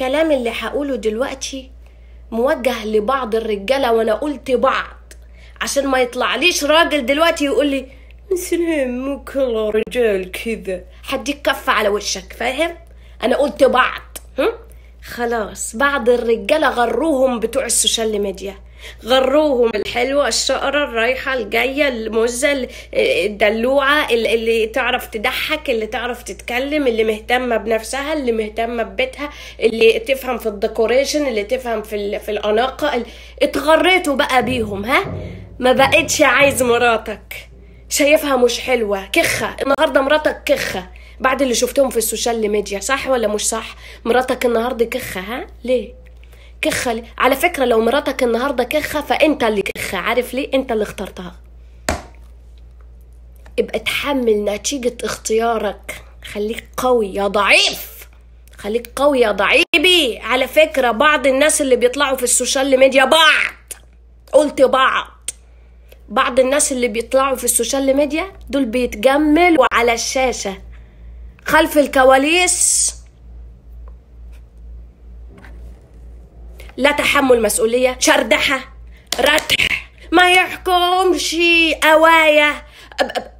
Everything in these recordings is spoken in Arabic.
الكلام اللي هقوله دلوقتي موجه لبعض الرجالة وانا قلت بعض عشان ما ليش راجل دلوقتي يقول لي مثل مو كل رجال كذا حديك كفة على وشك فاهم انا قلت بعض هم؟ خلاص بعض الرجالة غروهم بتوع السوشيال ميديا غروهم الحلوه الشقره الرايحه الجايه المزه الدلوعه اللي تعرف تضحك اللي تعرف تتكلم اللي مهتمه بنفسها اللي مهتمه ببيتها اللي تفهم في الديكوريشن اللي تفهم في في الاناقه اتغريتوا بقى بيهم ها ما بقتش عايز مراتك شايفها مش حلوه كخه النهارده مراتك كخه بعد اللي شفتهم في السوشيال ميديا صح ولا مش صح مراتك النهارده كخه ها ليه كخه لي. على فكره لو مراتك النهارده كخه فانت اللي كخه عارف ليه انت اللي اخترتها ابقى اتحمل نتيجه اختيارك خليك قوي يا ضعيف خليك قوي يا ضعيبي على فكره بعض الناس اللي بيطلعوا في السوشيال ميديا بعض قلت بعض بعض الناس اللي بيطلعوا في السوشيال ميديا دول بيتجملوا على الشاشه خلف الكواليس لا تحمل مسؤولية شردحة ردح ما يحكمش قوايا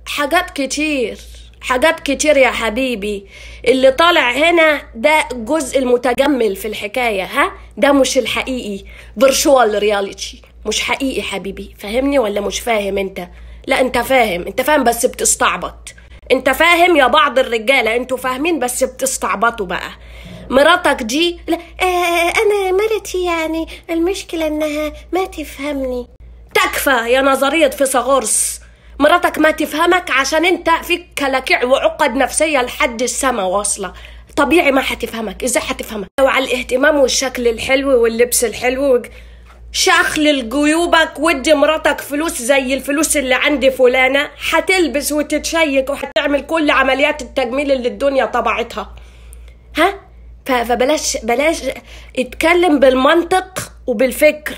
حاجات كتير حاجات كتير يا حبيبي اللي طالع هنا ده الجزء المتجمل في الحكاية ها ده مش الحقيقي فيرشوال رياليتي مش حقيقي حبيبي فاهمني ولا مش فاهم انت لا انت فاهم انت فاهم بس بتستعبط انت فاهم يا بعض الرجاله انتوا فاهمين بس بتستعبطوا بقى مراتك دي لا آه حياتي يعني المشكلة انها ما تفهمني تكفى يا نظرية فيثاغورس مراتك ما تفهمك عشان انت فيك كلاكيع وعقد نفسية لحد السما واصلة طبيعي ما حتفهمك ازاي حتفهمك لو على الاهتمام والشكل الحلو واللبس الحلو شخل جيوبك ودي مراتك فلوس زي الفلوس اللي عند فلانة حتلبس وتتشيك وهتعمل كل عمليات التجميل اللي الدنيا طبعتها ها فبلاش بلاش اتكلم بالمنطق وبالفكر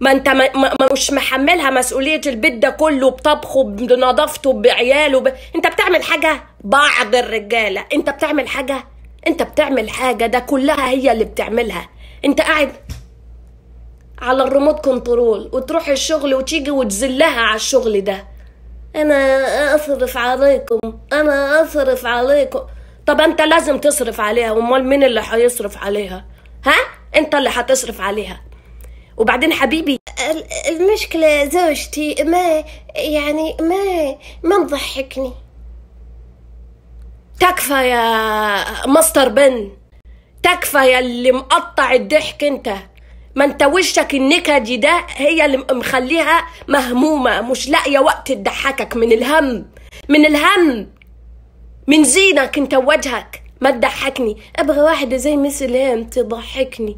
ما انت ما مش محملها مسؤوليه البيت ده كله بطبخه بنظافته بعياله ب... انت بتعمل حاجه بعض الرجاله انت بتعمل حاجه انت بتعمل حاجه ده كلها هي اللي بتعملها انت قاعد على الريموت كنترول وتروح الشغل وتيجي وتذلها على الشغل ده انا اصرف عليكم انا اصرف عليكم طب انت لازم تصرف عليها امال مين اللي هيصرف عليها ها انت اللي هتصرف عليها وبعدين حبيبي المشكله زوجتي ما يعني ما ما مضحكني تكفى يا مستر بن تكفى يا اللي مقطع الضحك انت ما انت وشك النكدي ده هي اللي مخليها مهمومه مش لاقيه وقت تضحكك من الهم من الهم من زينك انت وجهك ما تضحكني ابغى واحده زي مس الهام تضحكني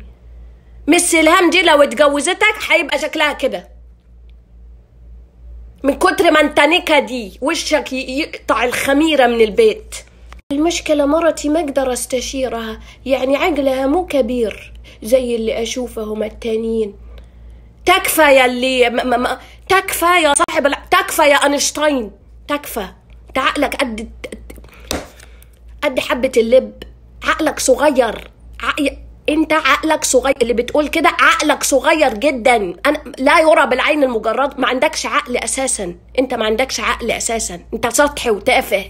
مس الهام دي لو اتجوزتك هيبقى شكلها كده من كتر ما انت نكا دي وشك يقطع الخميره من البيت المشكلة مرتي ما اقدر استشيرها يعني عقلها مو كبير زي اللي اشوفهم التانيين تكفى يا اللي ما ما تكفى يا صاحب تكفى يا اينشتاين تكفى انت عقلك قد قد حبة اللب عقلك صغير عقل... انت عقلك صغير اللي بتقول كده عقلك صغير جدا أنا لا يرى بالعين المجرد ما عندكش عقل اساسا انت ما عندكش عقل اساسا انت سطحي وتافه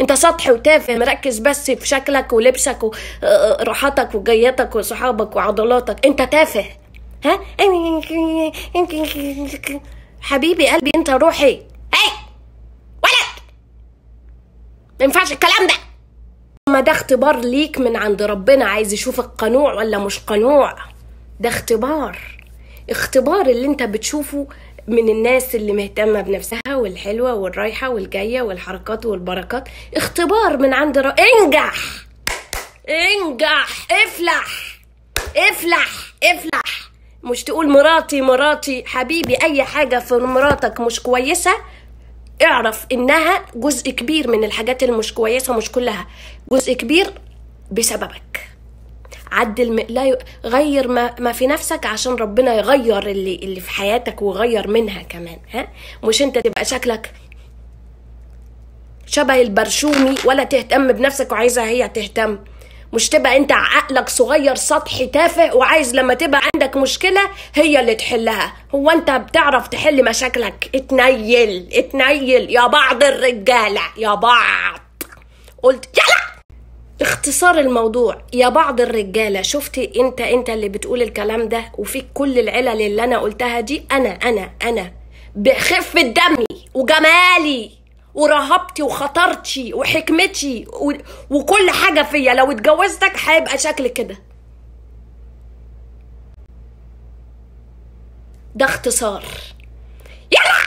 انت سطحي وتافه مركز بس في شكلك ولبسك وراحتك آه، وجيتك وصحابك وعضلاتك انت تافه ها حبيبي قلبي انت روحي هاي ولد ما ينفعش الكلام ده ما ده اختبار ليك من عند ربنا عايز يشوفك قنوع ولا مش قنوع ده اختبار اختبار اللي انت بتشوفه من الناس اللي مهتمه بنفسها والحلوه والرايحه والجايه والحركات والبركات اختبار من عند ر... انجح انجح افلح افلح افلح مش تقول مراتي مراتي حبيبي اي حاجه في مراتك مش كويسه اعرف انها جزء كبير من الحاجات اللي مش كويسه مش كلها جزء كبير بسببك عدل م... لا ي... غير ما... ما في نفسك عشان ربنا يغير اللي اللي في حياتك ويغير منها كمان ها مش انت تبقى شكلك شبه البرشومي ولا تهتم بنفسك وعايزها هي تهتم مش تبقى انت عقلك صغير سطحي تافه وعايز لما تبقى عندك مشكلة هي اللي تحلها هو انت بتعرف تحل مشاكلك اتنيل اتنيل يا بعض الرجالة يا بعض قلت يلا اختصار الموضوع يا بعض الرجاله شفتي انت انت اللي بتقول الكلام ده وفيك كل العلل اللي انا قلتها دي انا انا انا بخفه دمي وجمالي ورهبتي وخطرتي وحكمتي و... وكل حاجة فيا لو اتجوزتك هيبقى شكل كده ده اختصار يلا